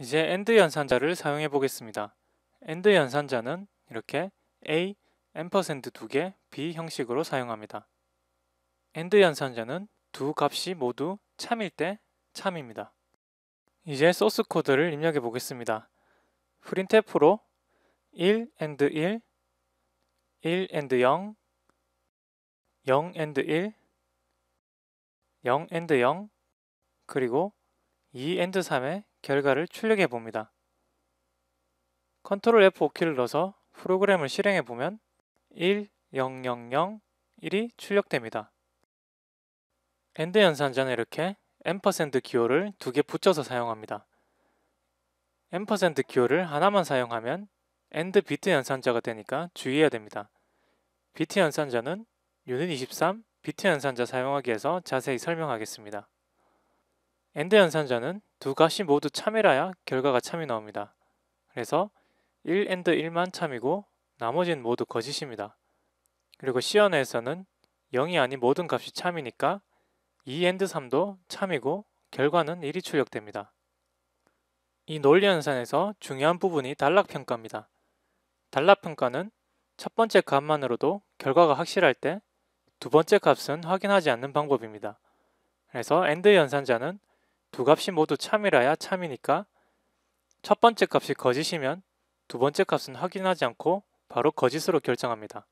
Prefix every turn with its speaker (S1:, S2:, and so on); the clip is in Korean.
S1: 이제 AND
S2: 연산자를 사용해 보겠습니다. AND 연산자는 이렇게 A, M% 두 개, B 형식으로 사용합니다. AND 연산자는 두 값이 모두 참일 때 참입니다. 이제 소스 코드를 입력해 보겠습니다. 프린트프로 1 AND 1, 1 AND 0, 0 AND 1, 0 AND 0, 그리고 2 AND 3에 결과를 출력해 봅니다. 컨트롤 F5키를 넣어서 프로그램을 실행해 보면 100001이 출력됩니다. 엔드 연산자는 이렇게 앰퍼센드 기호를 두 개 붙여서 사용합니다. 앰퍼센드 기호를 하나만 사용하면 엔드 비트 연산자가 되니까 주의해야 됩니다. 비트 연산자는 유닛23 비트 연산자 사용하기에서 자세히 설명하겠습니다. 엔드 연산자는 두 값이 모두 참이라야 결과가 참이 나옵니다. 그래서 1엔드 1만 참이고 나머지는 모두 거짓입니다. 그리고 시연에서는 0이 아닌 모든 값이 참이니까 2엔드 3도 참이고 결과는 1이 출력됩니다. 이 논리 연산에서 중요한 부분이 단락평가입니다. 단락평가는 첫 번째 값만으로도 결과가 확실할 때 두 번째 값은 확인하지 않는 방법입니다. 그래서 엔드 연산자는 두 값이 모두 참이라야 참이니까 첫 번째 값이 거짓이면 두 번째 값은 확인하지 않고 바로 거짓으로 결정합니다.